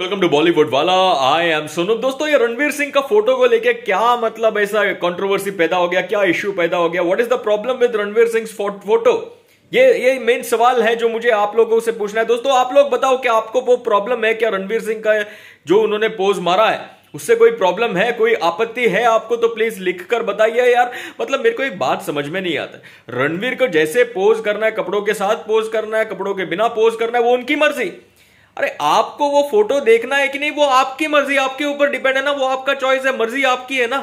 welcome to Bollywood वाला I am Sonu दोस्तों ये रणवीर सिंह का फोटो को लेके क्या मतलब ऐसा कंट्रोवर्सी पैदा हो गया क्या इश्यू पैदा हो गया what is the problem with Ranveer Singh photo ये ये मेन सवाल है जो मुझे आप लोगों से पूछना है दोस्तों आप लोग बताओ कि आपको वो प्रॉब्लम है क्या रणवीर सिंह का जो उन्होंने पोज मारा है उससे कोई प्रॉब्लम है कोई आपत्ति है आपको तो प्लीज लिख कर बताइए यार मतलब मेरे को एक बात समझ में नहीं आता रणवीर को जैसे पोज करना है कपड़ों के साथ पोज करना है कपड़ों के बिना पोज करना है वो उनकी मर्जी अरे आपको वो फोटो देखना है कि नहीं वो आपकी मर्जी आपके ऊपर डिपेंड है ना वो आपका चॉइस है मर्जी आपकी है ना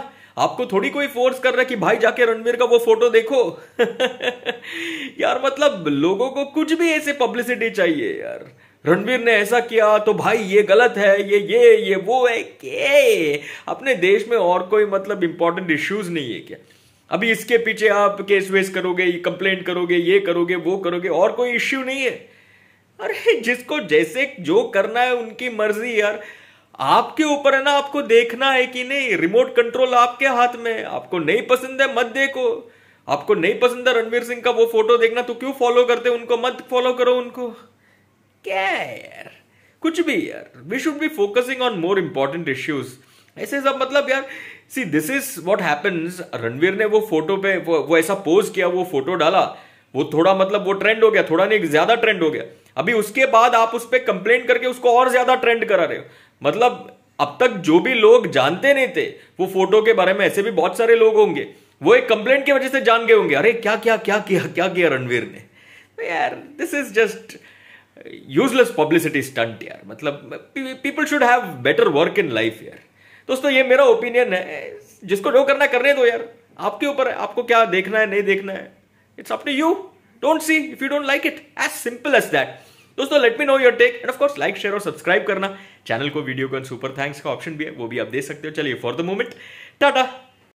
आपको थोड़ी कोई फोर्स कर रहा है कि भाई जाके रणवीर का वो फोटो देखो यार मतलब लोगों को कुछ भी ऐसे पब्लिसिटी चाहिए यार रणवीर ने ऐसा किया तो भाई ये गलत है ये ये ये वो है के अपने देश में और कोई मतलब इंपॉर्टेंट इश्यूज नहीं है क्या अभी इसके पीछे आप केस वेस करोगे कंप्लेंट करोगे ये करोगे वो करोगे और कोई इश्यू नहीं है अरे जिसको जैसे जो करना है उनकी मर्जी यार आपके ऊपर है ना आपको देखना है कि नहीं रिमोट कंट्रोल आपके हाथ में आपको नहीं पसंद है मत देखो आपको नहीं पसंद है रणवीर सिंह का वो फोटो देखना तो क्यों फॉलो करते उनको मत फॉलो करो उनको क्या यार कुछ भी यार we should be focusing on more important issues ऐसे सब मतलब यार see this is what happens Ranveer ने वो फोटो पे वो, वो ऐसा पोज किया वो फोटो डाला वो थोड़ा मतलब वो ट्रेंड हो गया थोड़ा नहीं ज्यादा ट्रेंड हो गया अभी उसके बाद आप उस पर कंप्लेन करके उसको और ज्यादा ट्रेंड करा रहे हो मतलब अब तक जो भी लोग जानते नहीं थे वो फोटो के बारे में ऐसे भी बहुत सारे लोग होंगे वो एक कंप्लेन की वजह से जान गए होंगे अरे क्या क्या क्या किया क्या किया रणवीर ने तो यार this is just useless publicity stunt यार मतलब people should have better work in life यार दोस्तों ये मेरा ओपिनियन है जिसको नो करना करने दो यार आपके ऊपर है आपको क्या देखना है नहीं देखना है it's up to you don't see if you don't like it as simple as that दोस्तों let me know your take and of course like share और सब्सक्राइब करना चैनल को वीडियो को सुपर थैंक्स का ऑप्शन भी है वो भी आप देख सकते हो चलिए फॉर द मोमेंट टाटा